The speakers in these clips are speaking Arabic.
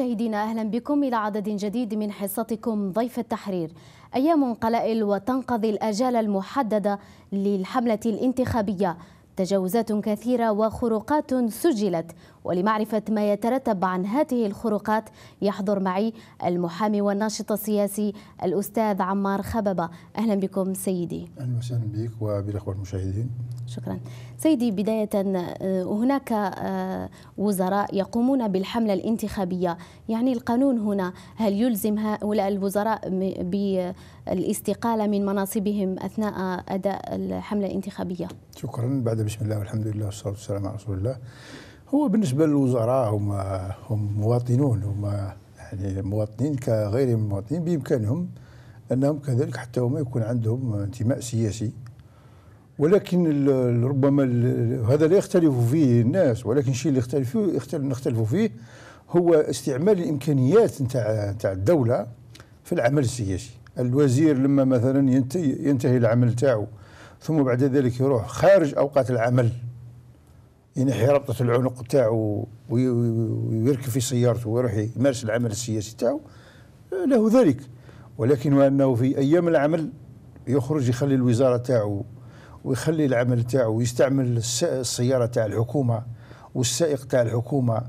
مشاهدينا أهلا بكم إلى عدد جديد من حصتكم ضيف التحرير أيام قلائل وتنقضي الأجال المحددة للحملة الانتخابية تجاوزات كثيرة وخروقات سجلت ولمعرفة ما يترتب عن هذه الخروقات يحضر معي المحامي والناشط السياسي الأستاذ عمار خببة أهلا بكم سيدي أهلا وسهلا بك وبالأخوة المشاهدين شكرا سيدي بداية آه، هناك آه، وزراء يقومون بالحملة الانتخابية يعني القانون هنا هل يلزم هؤلاء الوزراء بالاستقالة من مناصبهم أثناء أداء الحملة الانتخابية شكرا بعد بسم الله والحمد لله والصلاة والسلام على رسول الله هو بالنسبه للوزراء هم هم مواطنون هم يعني مواطنين كغيرهم المواطنين بامكانهم انهم كذلك حتى هما يكون عندهم انتماء سياسي ولكن ربما هذا لا يختلف فيه الناس ولكن الشيء اللي يختلفوا نختلفوا فيه هو استعمال الامكانيات نتاع نتاع الدوله في العمل السياسي الوزير لما مثلا ينتهي العمل تاعو ثم بعد ذلك يروح خارج اوقات العمل ينحي يعني ربطة العنق تاعو ويركب في سيارته ويروح يمارس العمل السياسي تاعو له ذلك ولكن أنه في أيام العمل يخرج يخلي الوزارة تاعو ويخلي العمل تاعو ويستعمل السيارة تاع الحكومة والسائق تاع الحكومة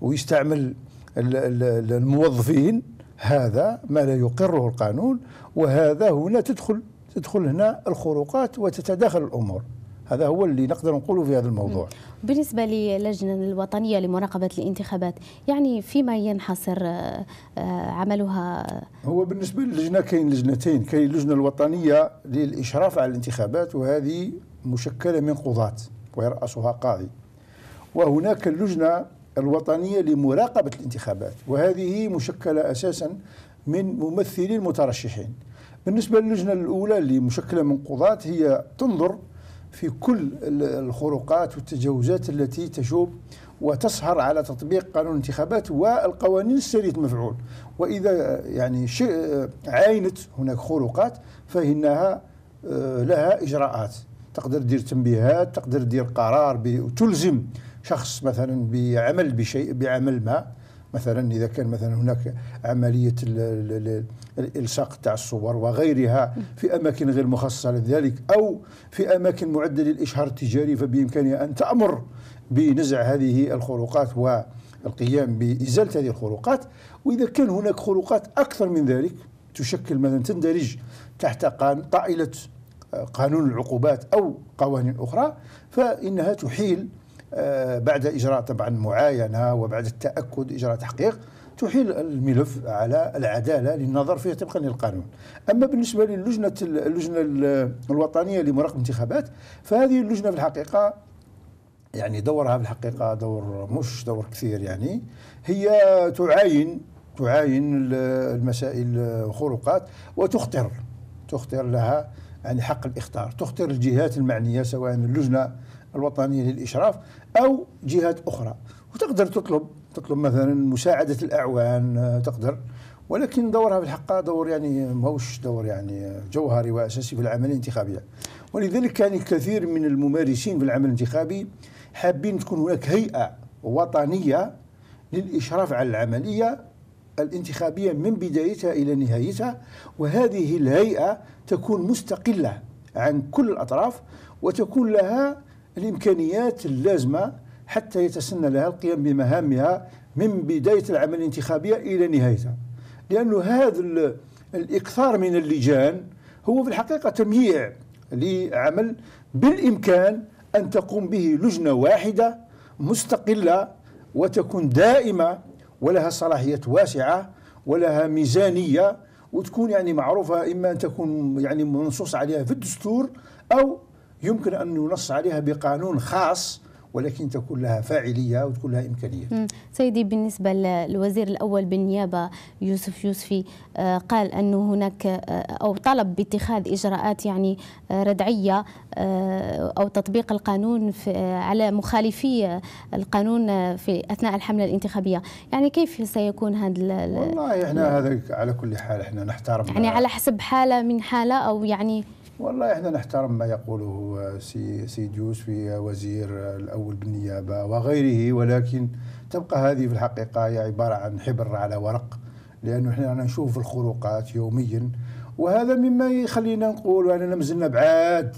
ويستعمل الموظفين هذا ما لا يقره القانون وهذا هنا تدخل تدخل هنا الخروقات وتتداخل الأمور هذا هو اللي نقدر نقوله في هذا الموضوع بالنسبة للجنة الوطنية لمراقبة الانتخابات يعني فيما ينحصر آه، آه، عملها هو بالنسبة للجنة كاين لجنتين كاين اللجنة الوطنية للإشراف على الانتخابات وهذه مشكلة من قضاة ويرأسها قاضي وهناك اللجنة الوطنية لمراقبة الانتخابات وهذه مشكلة أساسا من ممثلي المترشحين بالنسبة للجنة الأولى اللي مشكلة من قضاة هي تنظر في كل الخروقات والتجاوزات التي تشوب وتسهر على تطبيق قانون الانتخابات والقوانين السريه المفعول واذا يعني عاينت هناك خروقات فانها آه، لها اجراءات تقدر دير تنبيهات تقدر دير قرار تلزم شخص مثلا بعمل بشيء بعمل ما مثلا إذا كان مثلا هناك عملية الإلصاق تاع الصور وغيرها في أماكن غير مخصصة لذلك أو في أماكن معدة للإشهار التجاري فبإمكانها أن تأمر بنزع هذه الخروقات والقيام بإزالة هذه الخروقات وإذا كان هناك خروقات أكثر من ذلك تشكل مثلا تندرج تحت طائلة آه، قانون العقوبات أو قوانين أخرى فإنها تحيل آه، بعد إجراء طبعا معاينة وبعد التأكد إجراء تحقيق تحيل الملف على العداله للنظر فيه طبقا للقانون. اما بالنسبه للجنه اللجنه الوطنيه لمراقبه الانتخابات فهذه اللجنه في الحقيقه يعني دورها في الحقيقه دور مش دور كثير يعني هي تعاين تعاين المسائل الخروقات وتخطر تخطر لها يعني حق الاخطار، تخطر الجهات المعنيه سواء اللجنه الوطنية للإشراف أو جهات أخرى وتقدر تطلب تطلب مثلا مساعدة الأعوان آه، تقدر ولكن دورها في الحق دور يعني ماهوش دور يعني جوهري وأساسي في العملية الانتخابية ولذلك كان الكثير من الممارسين في العمل الانتخابي حابين تكون هناك هيئة وطنية للإشراف على العملية الانتخابية من بدايتها إلى نهايتها وهذه الهيئة تكون مستقلة عن كل الأطراف وتكون لها الإمكانيات اللازمة حتى يتسنى لها القيام بمهامها من بداية العمل الانتخابية إلى نهايتها لأن هذا الإكثار من اللجان هو في الحقيقة تمييع لعمل بالإمكان أن تقوم به لجنة واحدة مستقلة وتكون دائمة ولها صلاحيات واسعة ولها ميزانية وتكون يعني معروفة إما أن تكون يعني منصوص عليها في الدستور أو يمكن أن ينص عليها بقانون خاص ولكن تكون لها فاعلية وتكون لها إمكانية سيدي بالنسبة للوزير الأول بالنيابة يوسف يوسفي آه، قال أنه هناك آه، أو طلب باتخاذ إجراءات يعني آه، ردعية أو تطبيق القانون على مخالفي القانون في أثناء الحملة الانتخابية يعني كيف سيكون هذا والله احنا هذا على كل حال احنا نحترم يعني على حسب حالة من حالة أو يعني والله احنا نحترم ما يقوله آه، سي سيد يوسفي وزير آه، الاول بالنيابه وغيره ولكن تبقى هذه في الحقيقه هي عباره عن حبر على ورق لانه احنا نشوف الخروقات يوميا وهذا مما يخلينا نقول اننا مازلنا بعاد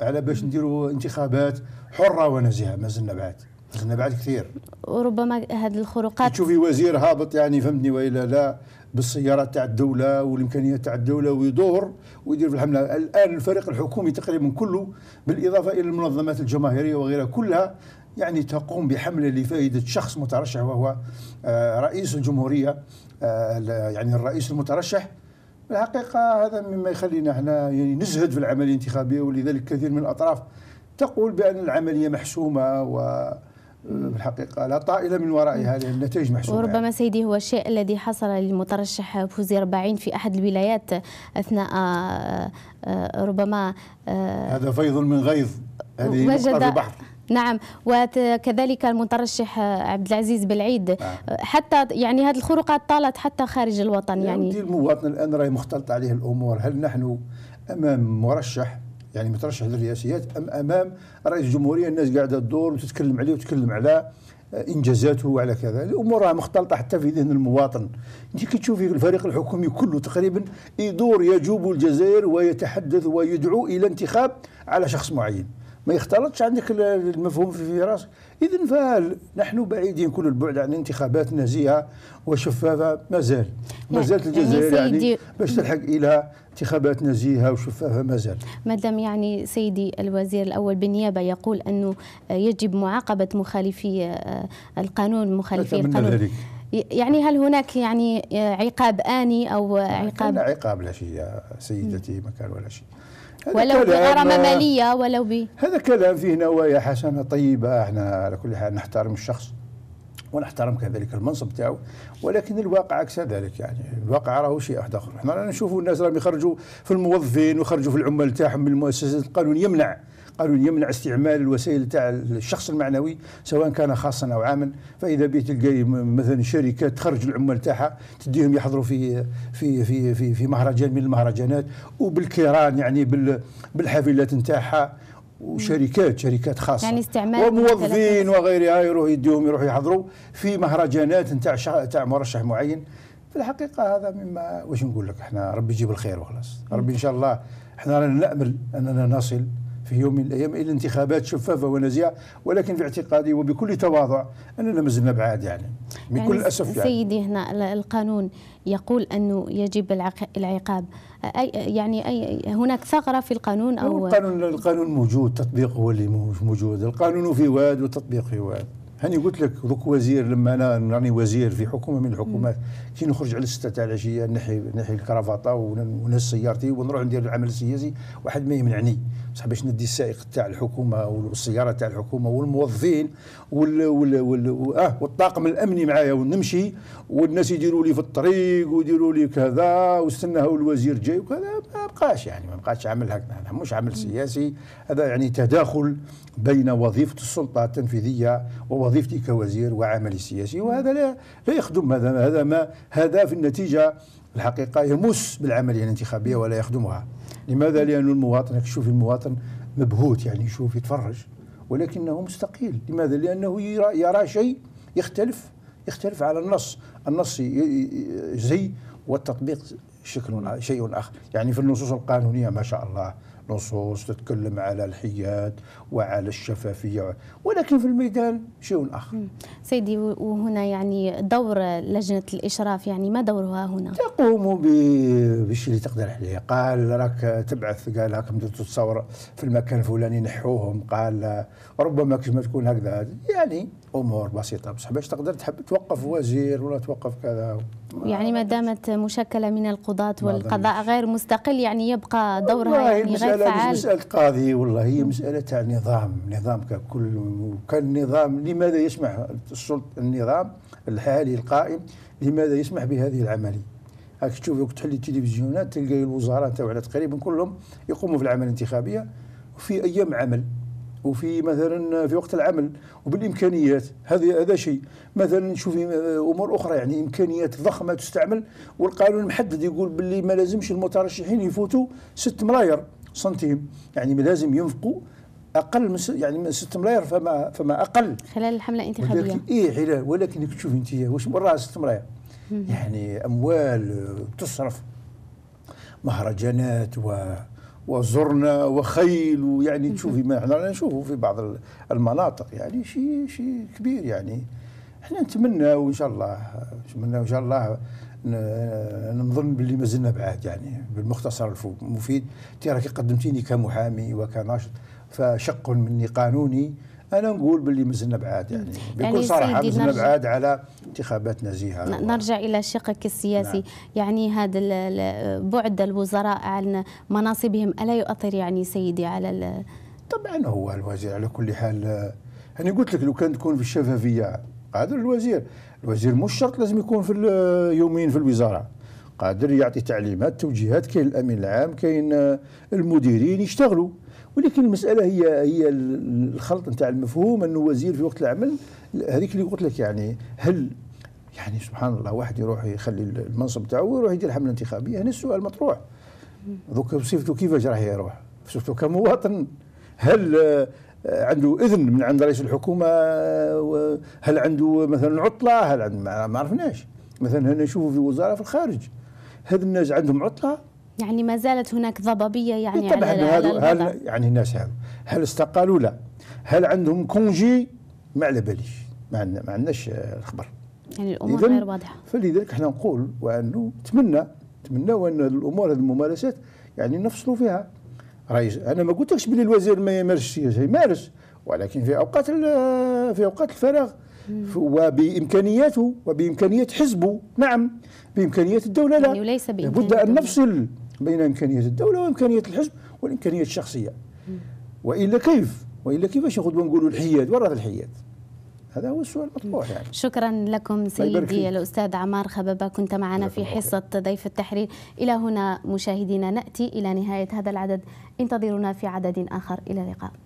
على باش نديروا انتخابات حره ونزيهه مازلنا بعاد مازلنا بعاد كثير وربما هذه الخروقات تشوفي وزير هابط يعني فهمتني والا لا بالسيارات تاع الدوله والامكانيات تاع الدوله ويدور ويدير في الحمله الان الفريق الحكومي تقريبا كله بالاضافه الى المنظمات الجماهيريه وغيرها كلها يعني تقوم بحمله لفائده شخص مترشح وهو آه، رئيس الجمهوريه آه، يعني الرئيس المترشح الحقيقه هذا مما يخلينا احنا يعني نزهد في العمليه الانتخابيه ولذلك كثير من الاطراف تقول بان العمليه محسومه و بالحقيقه لا طائله من ورائها لان النتائج محسومه يعني. وربما يعني. سيدي هو الشيء الذي حصل للمترشح فوزي رباعين في احد الولايات اثناء آه، ربما آه، هذا فيض من غيظ هذه نقطه بحث نعم وكذلك المترشح عبد العزيز بالعيد آه. حتى يعني هذه الخروقات طالت حتى خارج الوطن يعني المواطن الان راهي مختلطه عليه الامور هل نحن امام مرشح يعني مترشح للرئاسيات أم أمام رئيس الجمهورية الناس قاعدة تدور وتتكلم عليه وتتكلم على انجازاته وعلى كذا الامور راه مختلطه حتى في ذهن المواطن انت كي تشوفي الفريق الحكومي كله تقريبا يدور يجوب الجزائر ويتحدث ويدعو الى انتخاب على شخص معين ما يختلطش عندك المفهوم في راسك اذا فنحن بعيدين كل البعد عن انتخابات نزيهه وشفافه ما زال نعم. ما زالت يعني الجزائر يعني, يعني باش تلحق الى انتخابات نزيهه وشفافه ما زال مادام يعني سيدي الوزير الاول بالنيابه يقول انه يجب معاقبه مخالفي آه، القانون مخالفي القانون ذلك. يعني هل هناك يعني آه، عقاب آني أو عقاب؟ لا عقاب لا شيء يا سيدتي ما كان ولا شيء ولو بغرامة آه، مالية ولو ب هذا كلام فيه نوايا حسنة طيبة احنا على كل حال نحترم الشخص ونحترم كذلك المنصب تاعو ولكن الواقع عكس ذلك يعني الواقع راهو شيء واحد اخر احنا رانا نشوفوا الناس راهم يخرجوا في الموظفين ويخرجوا في العمال تاعهم من المؤسسات القانون يمنع قالوا يمنع استعمال الوسائل تاع الشخص المعنوي سواء كان خاصا او عاما فاذا به تلقى مثلا شركه تخرج العمال تاعها تديهم يحضروا في في في في, في مهرجان من المهرجانات وبالكيران يعني بالحافلات نتاعها وشركات شركات خاصه يعني استعمال وموظفين وغيرها يروحوا يديهم يروحوا يحضروا في مهرجانات نتاع تاع مرشح معين في الحقيقه هذا مما واش نقول لك احنا ربي يجيب الخير وخلاص ربي ان شاء الله احنا رانا نامل اننا نصل في يوم من الأيام إلى انتخابات شفافة ونزيهة ولكن باعتقادي وبكل تواضع أننا ما زلنا بعاد يعني بكل يعني اسف يعني سيدي هنا القانون يقول أنه يجب العقاب أي يعني أي هناك ثغرة في القانون أو القانون القانون موجود تطبيقه اللي موجود القانون في واد وتطبيق في واد هاني قلت لك ذوك وزير لما انا راني وزير في حكومه من الحكومات كي نخرج على الستة تاع العشيه نحي نحي الكرافطه ونهز سيارتي ونروح ندير العمل السياسي واحد ما يمنعني بصح باش ندي السائق تاع الحكومه والسياره تاع الحكومه والموظفين وال وال وال اه والطاقم الامني معايا ونمشي والناس يديروا لي في الطريق ويديروا لي كذا هو الوزير جاي وكذا ما بقاش يعني ما بقاش عمل هكذا يعني مش عمل سياسي هذا يعني تداخل بين وظيفه السلطه التنفيذيه ووظيفه وظيفتي كوزير وعملي سياسي وهذا لا لا يخدم هذا هذا ما هذا في النتيجه الحقيقه يمس بالعمليه الانتخابيه ولا يخدمها لماذا لان المواطن يشوف المواطن مبهوت يعني يشوف يتفرج ولكنه مستقيل لماذا لانه يرى, يرى شيء يختلف يختلف على النص النص زي والتطبيق شكل شيء اخر يعني في النصوص القانونيه ما شاء الله نصوص تتكلم على الحياد وعلى الشفافية ولكن في الميدان شيء آخر سيدي وهنا يعني دور لجنة الإشراف يعني ما دورها هنا؟ تقوم بالشيء اللي تقدر عليه قال راك تبعث قال راكم تتصور في المكان الفلاني نحوهم قال ربما كما تكون هكذا يعني امور بسيطه بصح باش تقدر تحب توقف وزير ولا توقف كذا يعني ما دامت مشكله من القضاة والقضاء غير مستقل يعني يبقى دورها يعني غير فعال مش مساله قاضي والله هي مساله تاع نظام نظام ككل وكان النظام لماذا يسمح السلط النظام الحالي القائم لماذا يسمح بهذه العمليه راك تشوف تحل التلفزيونات تلقى الوزراء تاعنا تقريبا كلهم يقوموا في العمل الانتخابيه وفي ايام عمل وفي مثلا في وقت العمل وبالامكانيات هذا هذا شيء مثلا نشوف آه، امور اخرى يعني امكانيات ضخمه تستعمل والقانون محدد يقول باللي ما لازمش المترشحين يفوتوا 6 ملاير سنتيم يعني لازم ينفقوا اقل من يعني من 6 ملاير فما فما اقل خلال الحمله الانتخابيه ولكن ايه خلال ولكن تشوف انت واش راه 6 ملاير يعني اموال تصرف مهرجانات و وزرنا وخيل ويعني تشوفي ما احنا نشوفوا في بعض المناطق يعني شيء شيء كبير يعني احنا نتمنى وان شاء الله نتمنى وان شاء الله نظن باللي مازلنا بعاد يعني بالمختصر المفيد انت راكي قدمتيني كمحامي وكناشط فشق مني قانوني انا نقول باللي مازلنا بعاد يعني بكل يعني صراحه مازلنا بعاد على انتخابات نزيهة نرجع إلى شقك السياسي نعم. يعني هذا بعد الوزراء عن مناصبهم ألا يؤثر يعني سيدي على طبعا هو الوزير على كل حال أنا قلت لك لو كان تكون في الشفافية قادر الوزير الوزير مش شرط لازم يكون في يومين في الوزارة قادر يعطي تعليمات توجيهات كاين الامين العام كاين المديرين يشتغلوا ولكن المساله هي هي الخلط نتاع المفهوم انه وزير في وقت العمل هذيك اللي قلت لك يعني هل يعني سبحان الله واحد يروح يخلي المنصب تاعو ويروح يدير حمله انتخابيه هنا السؤال مطروح دوك صفته كيفاش راح يروح صفته كمواطن هل آه، عنده اذن من عند رئيس الحكومه هل عنده مثلا عطله هل عنده ما عرفناش مثلا هنا نشوفوا في وزاره في الخارج هاد الناس عندهم عطله يعني ما زالت هناك ضبابيه يعني إيه، طبعا على هادو هل يعني الناس هذو هل استقالوا لا هل عندهم كونجي ما على باليش ما عندناش الخبر آه، يعني الامور غير واضحه فلذلك احنا نقول وانه نتمنى نتمنى ان الامور هذه الممارسات يعني نفصلوا فيها رئيس انا ما قلتلكش بلي الوزير ما يمارسش السياسه يمارس ولكن في اوقات في اوقات الفراغ وبامكانياته وبامكانيات حزبه نعم بامكانيات الدوله لا يعني لابد ان نفصل بين امكانيات الدوله وامكانيات الحزب والامكانيات الشخصيه والا كيف والا كيفاش ناخذ ونقولوا الحياد راه الحياد هذا هو السؤال المطروح يعني شكرا لكم سيدي الأستاذ عمار خببة كنت معنا في حصة ضيف التحرير إلى هنا مشاهدينا نأتي إلى نهاية هذا العدد انتظرونا في عدد آخر إلى اللقاء